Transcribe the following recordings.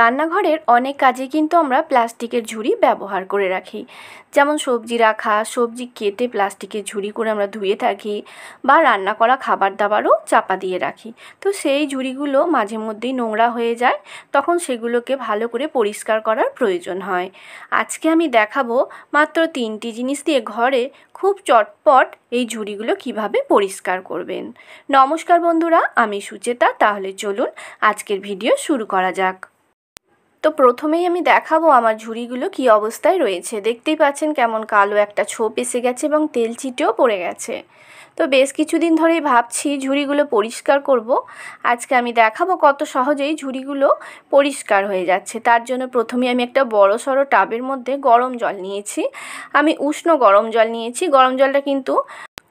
রান্নাঘরের অনেক কাজে কিন্তু আমরা প্লাস্টিকের ঝুড়ি ব্যবহার করে রাখি যেমন সবজি রাখা সবজি কেটে প্লাস্টিকের ঝুড়ি করে আমরা ধুয়ে থাকি বা রান্না করা খাবার দাবারও চাপা দিয়ে রাখি তো সেই ঝুড়িগুলো মাঝে মধ্যেই নোংরা হয়ে যায় তখন সেগুলোকে ভালো করে পরিষ্কার করার প্রয়োজন হয় আজকে আমি দেখাবো মাত্র তিনটি জিনিস দিয়ে ঘরে খুব চটপট এই ঝুড়িগুলো কিভাবে পরিষ্কার করবেন নমস্কার বন্ধুরা আমি সুচেতা তাহলে চলুন আজকের ভিডিও শুরু করা যাক তো প্রথমেই আমি দেখাবো আমার ঝুড়িগুলো কি অবস্থায় রয়েছে দেখতেই পাচ্ছেন কেমন কালো একটা ছোপ এসে গেছে এবং তেল চিটেও পড়ে গেছে তো বেশ কিছুদিন ধরেই ভাবছি ঝুড়িগুলো পরিষ্কার করব আজকে আমি দেখাবো কত সহজেই ঝুড়িগুলো পরিষ্কার হয়ে যাচ্ছে তার জন্য প্রথমে আমি একটা বড় সড়ো টাবের মধ্যে গরম জল নিয়েছি আমি উষ্ণ গরম জল নিয়েছি গরম জলটা কিন্তু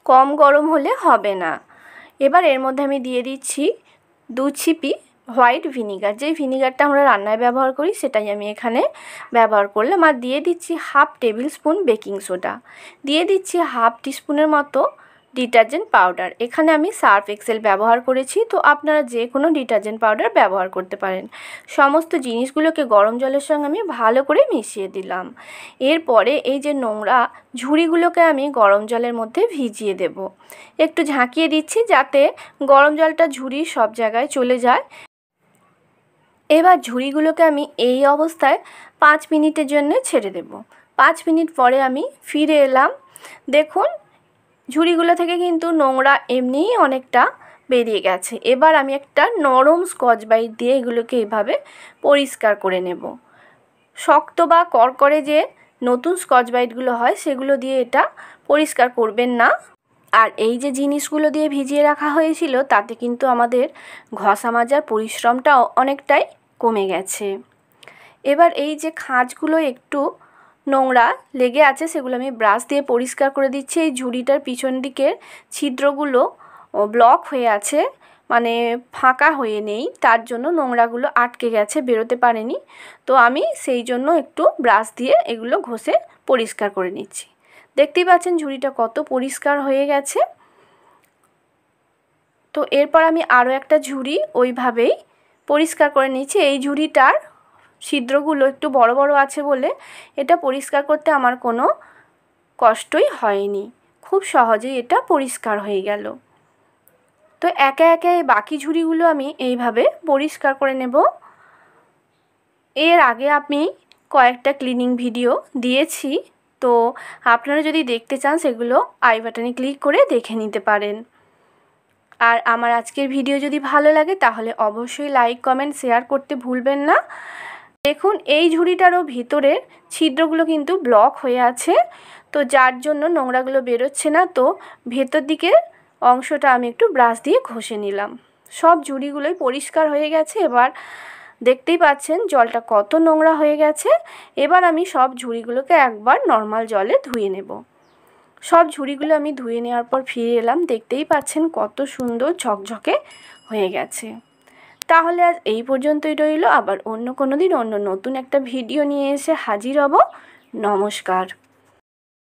কম গরম হলে হবে না এবার এর মধ্যে আমি দিয়ে দিচ্ছি দু ছিপি হোয়াইট ভিনিগার যেই ভিনিগারটা আমরা রান্নায় ব্যবহার করি সেটাই আমি এখানে ব্যবহার করলাম আর দিয়ে দিচ্ছি half tablespoon baking soda দিয়ে দিচ্ছি হাফ টিস্পুনের মতো ডিটারজেন্ট পাউডার এখানে আমি সার্ফ এক্সেল ব্যবহার করেছি তো আপনারা যে কোনো ডিটারজেন্ট পাউডার ব্যবহার করতে পারেন সমস্ত জিনিসগুলোকে গরম জলের সঙ্গে আমি ভালো করে মিশিয়ে দিলাম এরপরে এই যে নোংরা ঝুড়িগুলোকে আমি গরম জলের মধ্যে ভিজিয়ে দেব একটু ঝাঁকিয়ে দিচ্ছি যাতে গরম জলটা ঝুড়ি সব জায়গায় চলে যায় এবার ঝুড়িগুলোকে আমি এই অবস্থায় পাঁচ মিনিটের জন্য ছেড়ে দেব পাঁচ মিনিট পরে আমি ফিরে এলাম দেখুন ঝুড়িগুলো থেকে কিন্তু নোংরা এমনিই অনেকটা বেরিয়ে গেছে এবার আমি একটা নরম স্কচ বাইট দিয়ে এগুলোকে এভাবে পরিষ্কার করে নেব শক্ত বা করকরে যে নতুন স্কচ বাইটগুলো হয় সেগুলো দিয়ে এটা পরিষ্কার করবেন না আর এই যে জিনিসগুলো দিয়ে ভিজিয়ে রাখা হয়েছিল তাতে কিন্তু আমাদের ঘষা মাজার পরিশ্রমটাও অনেকটাই কমে গেছে এবার এই যে খাঁজগুলো একটু নোংরা লেগে আছে সেগুলো আমি ব্রাশ দিয়ে পরিষ্কার করে দিচ্ছি এই ঝুড়িটার পিছন দিকের ছিদ্রগুলো ব্লক হয়ে আছে মানে ফাঁকা হয়ে নেই তার জন্য নোংরাগুলো আটকে গেছে বেরোতে পারেনি তো আমি সেই জন্য একটু ব্রাশ দিয়ে এগুলো ঘষে পরিষ্কার করে নিচ্ছি দেখতেই পাচ্ছেন ঝুড়িটা কত পরিষ্কার হয়ে গেছে তো এরপর আমি আরও একটা ঝুড়ি ওইভাবেই পরিষ্কার করে নিচ্ছি এই ঝুড়িটার ছিদ্রগুলো একটু বড় বড় আছে বলে এটা পরিষ্কার করতে আমার কোনো কষ্টই হয়নি খুব সহজেই এটা পরিষ্কার হয়ে গেল তো একে একে বাকি ঝুড়িগুলো আমি এইভাবে পরিষ্কার করে নেব এর আগে আমি কয়েকটা ক্লিনিং ভিডিও দিয়েছি তো আপনারা যদি দেখতে চান সেগুলো আই বাটনে ক্লিক করে দেখে নিতে পারেন আর আমার আজকের ভিডিও যদি ভালো লাগে তাহলে অবশ্যই লাইক কমেন্ট শেয়ার করতে ভুলবেন না দেখুন এই ঝুড়িটারও ভিতরের ছিদ্রগুলো কিন্তু ব্লক হয়ে আছে তো যার জন্য নোংরাগুলো বেরোচ্ছে না তো ভেতর দিকের অংশটা আমি একটু ব্রাশ দিয়ে ঘষে নিলাম সব ঝুড়িগুলোই পরিষ্কার হয়ে গেছে এবার দেখতেই পাচ্ছেন জলটা কত নোংরা হয়ে গেছে এবার আমি সব ঝুড়িগুলোকে একবার নর্মাল জলে ধুয়ে নেব সব ঝুড়িগুলো আমি ধুয়ে নেওয়ার পর ফিরে এলাম দেখতেই পাচ্ছেন কত সুন্দর ঝকঝকে হয়ে গেছে তাহলে আজ এই পর্যন্তই রইল আবার অন্য কোনো দিন অন্য নতুন একটা ভিডিও নিয়ে এসে হাজির হব নমস্কার